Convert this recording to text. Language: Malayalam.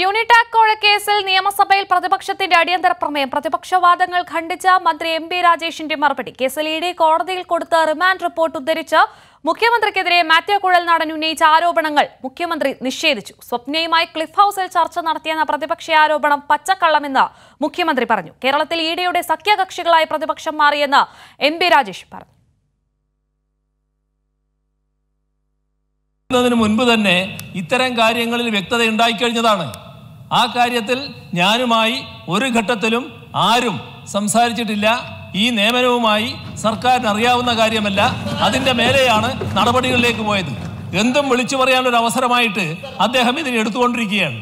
യൂണിടാക് കോഴക്കേസിൽ നിയമസഭയിൽ പ്രതിപക്ഷത്തിന്റെ അടിയന്തര പ്രമേയം പ്രതിപക്ഷവാദങ്ങൾ ഖണ്ഡിച്ച മന്ത്രി എം രാജേഷിന്റെ മറുപടി കേസിൽ ഇ ഡി കോടതിയിൽ കൊടുത്ത റിമാൻഡ് റിപ്പോർട്ട് ഉദ്ധരിച്ച് മുഖ്യമന്ത്രിക്കെതിരെ മാത്യു കുഴൽനാടൻ ഉന്നയിച്ച ആരോപണങ്ങൾ മുഖ്യമന്ത്രി നിഷേധിച്ചു സ്വപ്നയുമായി ക്ലിഫ് ഹൌസിൽ ചർച്ച നടത്തിയെന്ന പ്രതിപക്ഷ ആരോപണം പച്ചക്കള്ളമെന്ന് മുഖ്യമന്ത്രി പറഞ്ഞു കേരളത്തിൽ ഇ ഡിയുടെ സഖ്യകക്ഷികളായി പ്രതിപക്ഷം മാറിയെന്ന് എം രാജേഷ് പറഞ്ഞു ുന്നതിന് മുൻപ് തന്നെ ഇത്തരം കാര്യങ്ങളിൽ വ്യക്തത ഉണ്ടായിക്കഴിഞ്ഞതാണ് ആ കാര്യത്തിൽ ഞാനുമായി ഒരു ഘട്ടത്തിലും ആരും സംസാരിച്ചിട്ടില്ല ഈ നിയമനവുമായി സർക്കാരിന് അറിയാവുന്ന കാര്യമല്ല അതിൻ്റെ മേലെയാണ് നടപടികളിലേക്ക് പോയത് എന്തും വിളിച്ചു പറയാനൊരു അവസരമായിട്ട് അദ്ദേഹം ഇതിനെടുത്തുകൊണ്ടിരിക്കുകയാണ് എടുത്തുകൊണ്ടിരിക്കുകയാണ്